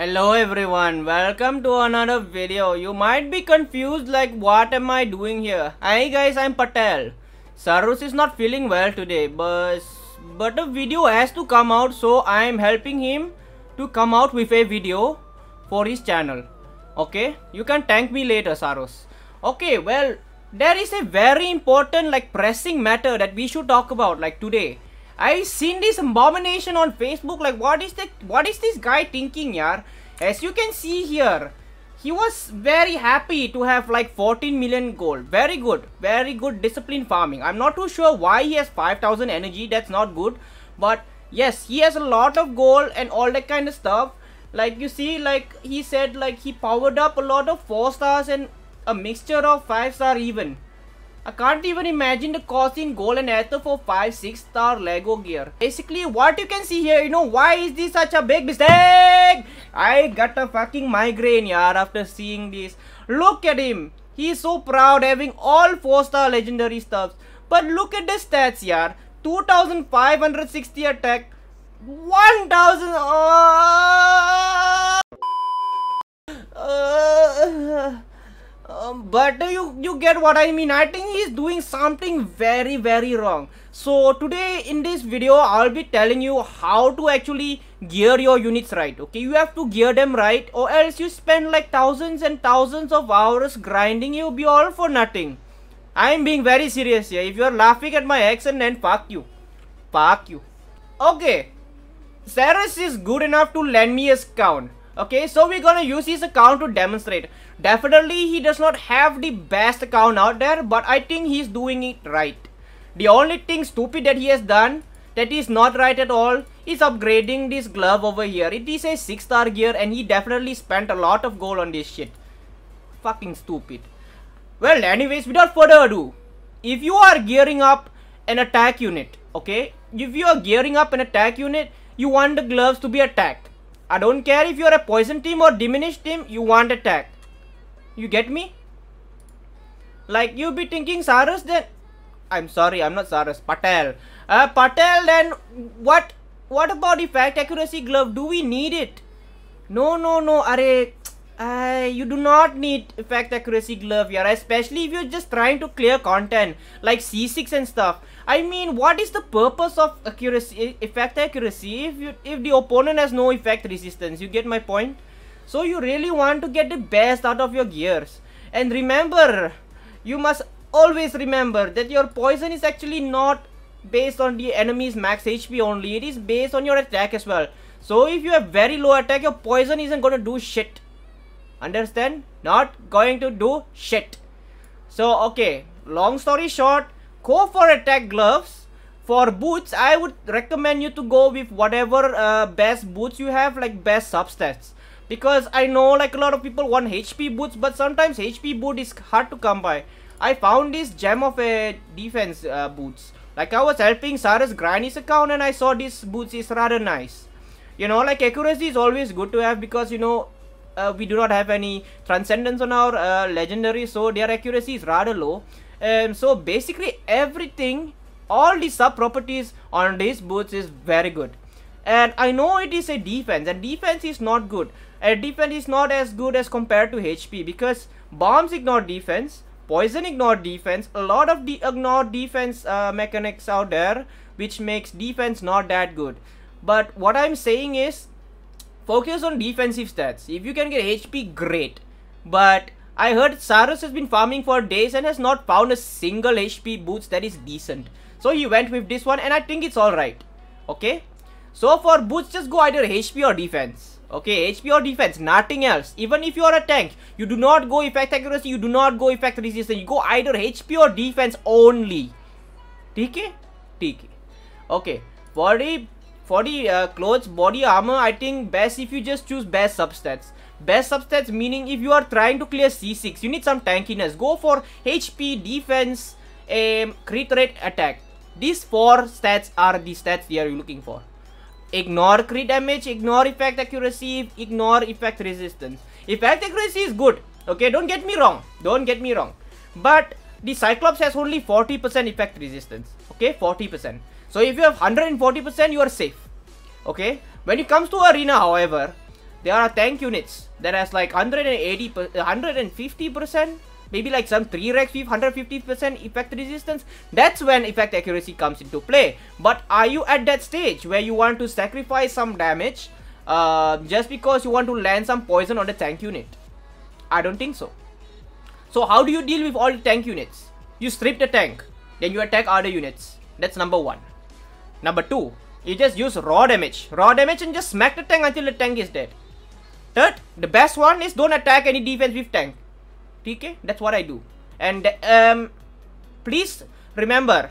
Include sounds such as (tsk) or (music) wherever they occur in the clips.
Hello everyone, welcome to another video. You might be confused like what am I doing here. Hi guys, I'm Patel. Sarus is not feeling well today but, but a video has to come out so I'm helping him to come out with a video for his channel. Okay, you can thank me later Sarus. Okay, well there is a very important like pressing matter that we should talk about like today. I've seen this abomination on Facebook. Like, what is the what is this guy thinking, yar? As you can see here, he was very happy to have like 14 million gold. Very good, very good discipline farming. I'm not too sure why he has 5,000 energy. That's not good, but yes, he has a lot of gold and all that kind of stuff. Like you see, like he said, like he powered up a lot of four stars and a mixture of five star even. I can't even imagine the cost in gold and ether for 5 6 star Lego gear. Basically what you can see here, you know why is this such a big mistake? I got a fucking migraine yar, after seeing this. Look at him. He is so proud having all 4 star legendary stuffs. But look at the stats yar. 2560 attack. 1000 oh! Ah! uh, um, but you you get what I mean I think he's doing something very very wrong so today in this video I'll be telling you how to actually gear your units right okay you have to gear them right or else you spend like thousands and thousands of hours grinding you'll be all for nothing I'm being very serious here if you're laughing at my accent then fuck you fuck you okay Ceres is good enough to lend me a scout okay so we're gonna use his account to demonstrate definitely he does not have the best account out there but i think he's doing it right the only thing stupid that he has done that is not right at all is upgrading this glove over here it is a six star gear and he definitely spent a lot of gold on this shit fucking stupid well anyways without further ado if you are gearing up an attack unit okay if you are gearing up an attack unit you want the gloves to be attacked I don't care if you're a poison team or diminished team, you want attack. You get me? Like you be thinking Cyrus then... I'm sorry, I'm not Cyrus, Patel. Uh, Patel then what? What about effect accuracy glove? Do we need it? No, no, no, are (tsk) uh, you do not need effect accuracy glove here, especially if you're just trying to clear content like C6 and stuff. I mean, what is the purpose of accuracy, effect accuracy if, you, if the opponent has no effect resistance? You get my point? So you really want to get the best out of your gears. And remember, you must always remember that your poison is actually not based on the enemy's max HP only. It is based on your attack as well. So if you have very low attack, your poison isn't going to do shit. Understand? Not going to do shit. So okay, long story short, go for attack gloves. For boots, I would recommend you to go with whatever uh, best boots you have, like best substats. Because I know like a lot of people want HP boots, but sometimes HP boot is hard to come by. I found this gem of a defense uh, boots. Like I was helping Cyrus granny's account and I saw this boots is rather nice. You know, like accuracy is always good to have because you know, uh, we do not have any transcendence on our uh, legendary so their accuracy is rather low um, so basically everything, all the sub properties on these boots is very good. And I know it is a defense and defense is not good. A defense is not as good as compared to HP because bombs ignore defense, poison ignore defense, a lot of de ignore defense uh, mechanics out there which makes defense not that good. But what I'm saying is focus on defensive stats. If you can get HP, great. But I heard Cyrus has been farming for days and has not found a single HP boots that is decent. So he went with this one and I think it's alright. Okay. So for boots just go either HP or defense. Okay, HP or defense, nothing else. Even if you are a tank, you do not go effect accuracy, you do not go effect resistance. You go either HP or defense only. TK? TK. Okay. For the, for the uh, clothes, body armor, I think best if you just choose best substats. Best substats meaning if you are trying to clear C6, you need some tankiness. Go for HP, defense, aim, crit rate, attack. These four stats are the stats you are looking for. Ignore crit damage, ignore effect accuracy, ignore effect resistance. Effect accuracy is good. Okay, don't get me wrong. Don't get me wrong. But the Cyclops has only 40% effect resistance. Okay, 40%. So if you have 140%, you are safe. Okay, when it comes to arena, however, there are tank units that has like 180, 150%, uh, maybe like some 3 rex with 150% effect resistance. That's when effect accuracy comes into play. But are you at that stage where you want to sacrifice some damage uh, just because you want to land some poison on the tank unit? I don't think so. So how do you deal with all the tank units? You strip the tank, then you attack other units. That's number one. Number two, you just use raw damage. Raw damage and just smack the tank until the tank is dead. Third, the best one is don't attack any defense with tank. TK, that's what I do. And um, please remember,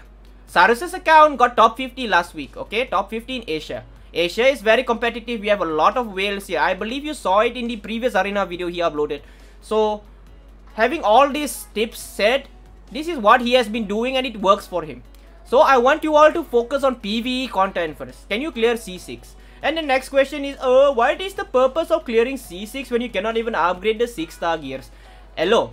Sarus's account got top 50 last week, okay? Top 50 in Asia. Asia is very competitive. We have a lot of whales here. I believe you saw it in the previous arena video he uploaded. So, having all these tips said, this is what he has been doing and it works for him. So, I want you all to focus on PvE content first. Can you clear C6? And the next question is, uh, what is the purpose of clearing C6 when you cannot even upgrade the 6 star gears? Hello,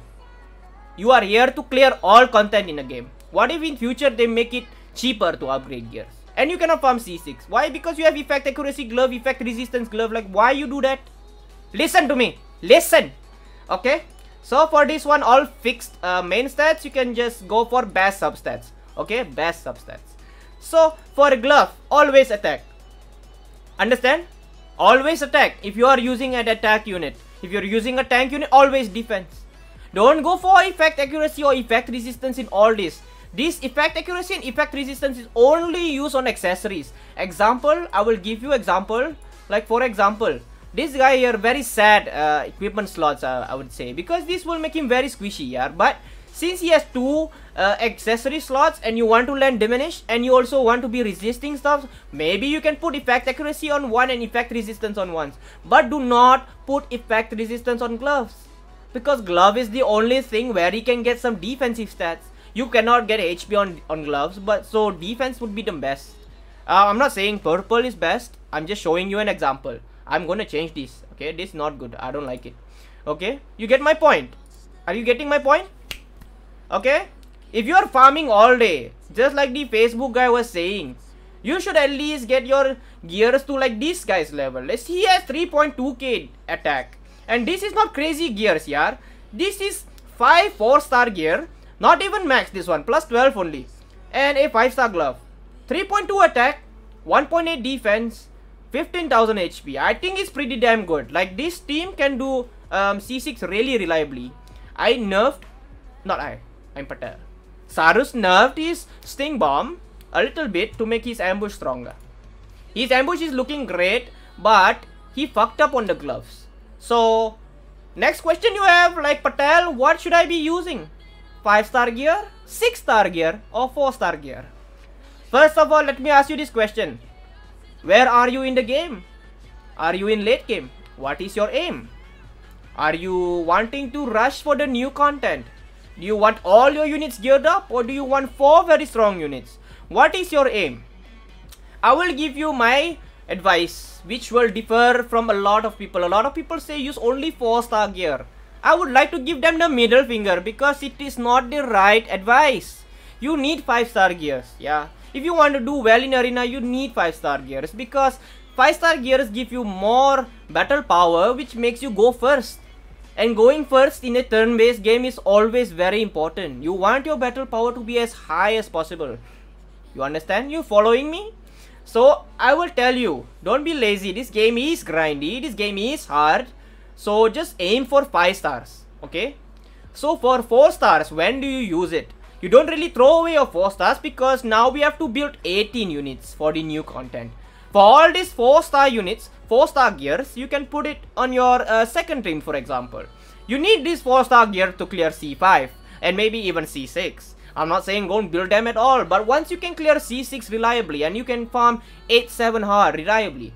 you are here to clear all content in a game. What if in future they make it cheaper to upgrade gears? And you cannot farm C6. Why? Because you have effect accuracy glove, effect resistance glove. Like, why you do that? Listen to me. Listen. Okay. So for this one, all fixed uh, main stats, you can just go for best substats. Okay, best substats. So for glove, always attack. Understand? Always attack if you are using an attack unit. If you're using a tank unit, always defense. Don't go for effect accuracy or effect resistance in all this. This effect accuracy and effect resistance is only used on accessories. Example, I will give you example. Like for example, this guy here very sad uh, equipment slots uh, I would say. Because this will make him very squishy yeah. But since he has two uh, accessory slots and you want to learn diminish and you also want to be resisting stuff, maybe you can put effect accuracy on one and effect resistance on ones. But do not put effect resistance on gloves. Because glove is the only thing where he can get some defensive stats. You cannot get HP on, on gloves, but so defense would be the best. Uh, I'm not saying purple is best. I'm just showing you an example. I'm gonna change this. Okay, this is not good. I don't like it. Okay, you get my point. Are you getting my point? okay if you are farming all day just like the facebook guy was saying you should at least get your gears to like this guy's level let's he has 3.2k attack and this is not crazy gears yar. this is 5 4 star gear not even max this one plus 12 only and a 5 star glove 3.2 attack 1.8 defense 15000 hp i think it's pretty damn good like this team can do um, c6 really reliably i nerfed not i Patel, Sarus nerfed his Sting Bomb a little bit to make his ambush stronger. His ambush is looking great, but he fucked up on the gloves. So, next question you have, like Patel, what should I be using? 5 star gear, 6 star gear or 4 star gear? First of all, let me ask you this question. Where are you in the game? Are you in late game? What is your aim? Are you wanting to rush for the new content? Do you want all your units geared up or do you want 4 very strong units? What is your aim? I will give you my advice which will differ from a lot of people. A lot of people say use only 4 star gear. I would like to give them the middle finger because it is not the right advice. You need 5 star gears. Yeah. If you want to do well in arena you need 5 star gears because 5 star gears give you more battle power which makes you go first and going first in a turn-based game is always very important. You want your battle power to be as high as possible. You understand? You following me? So I will tell you, don't be lazy. This game is grindy. This game is hard. So just aim for 5 stars. Okay? So for 4 stars, when do you use it? You don't really throw away your 4 stars because now we have to build 18 units for the new content. For all these 4 star units, 4 star gears, you can put it on your uh, second team. for example. You need this 4 star gear to clear C5 and maybe even C6. I'm not saying don't build them at all, but once you can clear C6 reliably and you can farm 8-7 hard reliably,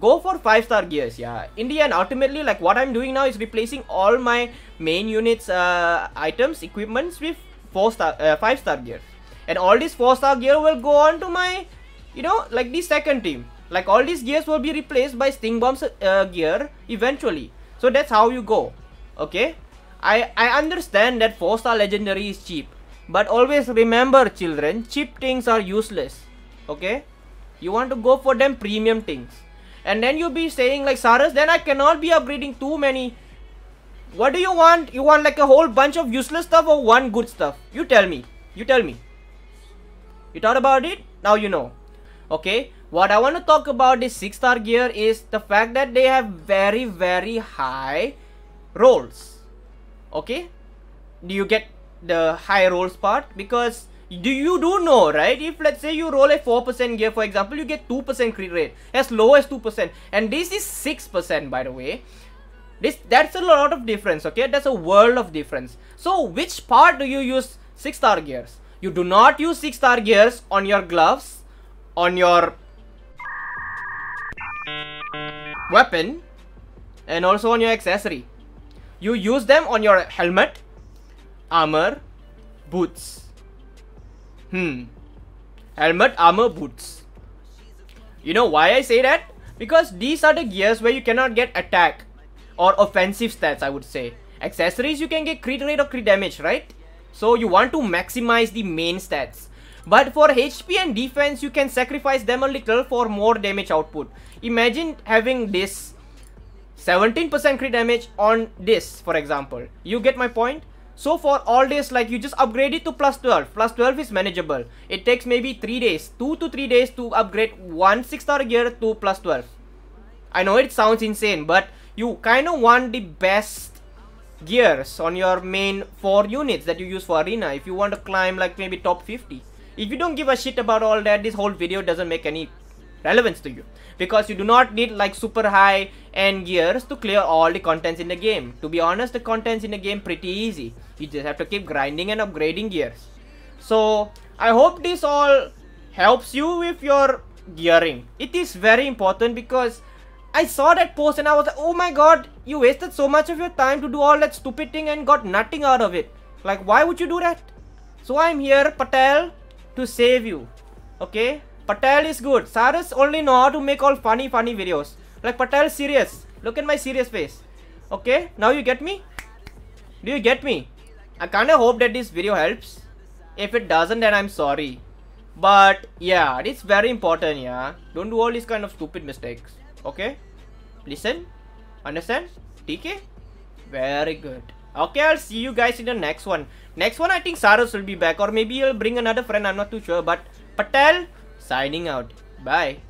go for 5 star gears, yeah. In the end, ultimately, like what I'm doing now is replacing all my main units, uh, items, equipments with 4 star, uh, 5 star gears. And all these 4 star gear will go on to my you know like the second team like all these gears will be replaced by sting bombs uh, gear eventually so that's how you go okay i i understand that four star legendary is cheap but always remember children cheap things are useless okay you want to go for them premium things and then you'll be saying like Saras then I cannot be upgrading too many what do you want you want like a whole bunch of useless stuff or one good stuff you tell me you tell me you thought about it now you know okay what i want to talk about this six star gear is the fact that they have very very high rolls okay do you get the high rolls part because do you do know right if let's say you roll a 4% gear for example you get 2% crit rate as low as 2% and this is 6% by the way this that's a lot of difference okay that's a world of difference so which part do you use 6 star gears you do not use 6 star gears on your gloves on your weapon and also on your accessory. You use them on your helmet, armor, boots. Hmm. Helmet, armor, boots. You know why I say that? Because these are the gears where you cannot get attack or offensive stats I would say. Accessories you can get crit rate or crit damage, right? So you want to maximize the main stats. But for HP and defense, you can sacrifice them a little for more damage output. Imagine having this 17% crit damage on this, for example. You get my point? So for all this, like you just upgrade it to plus 12. Plus 12 is manageable. It takes maybe 3 days, 2 to 3 days to upgrade one 6 star gear to plus 12. I know it sounds insane, but you kind of want the best gears on your main 4 units that you use for arena if you want to climb like maybe top 50. If you don't give a shit about all that, this whole video doesn't make any relevance to you because you do not need like super high end gears to clear all the contents in the game. To be honest, the contents in the game pretty easy. You just have to keep grinding and upgrading gears. So I hope this all helps you with your gearing. It is very important because I saw that post and I was like, oh my god, you wasted so much of your time to do all that stupid thing and got nothing out of it. Like, why would you do that? So I'm here, Patel, to save you. Okay? Patel is good. Cyrus only know how to make all funny, funny videos. Like Patel serious. Look at my serious face. Okay? Now you get me? Do you get me? I kinda hope that this video helps. If it doesn't, then I'm sorry. But yeah, it's very important, yeah. Don't do all these kind of stupid mistakes. Okay? Listen? Understand? TK? Very good. Okay, I'll see you guys in the next one. Next one, I think Saras will be back or maybe he'll bring another friend. I'm not too sure. But Patel signing out. Bye.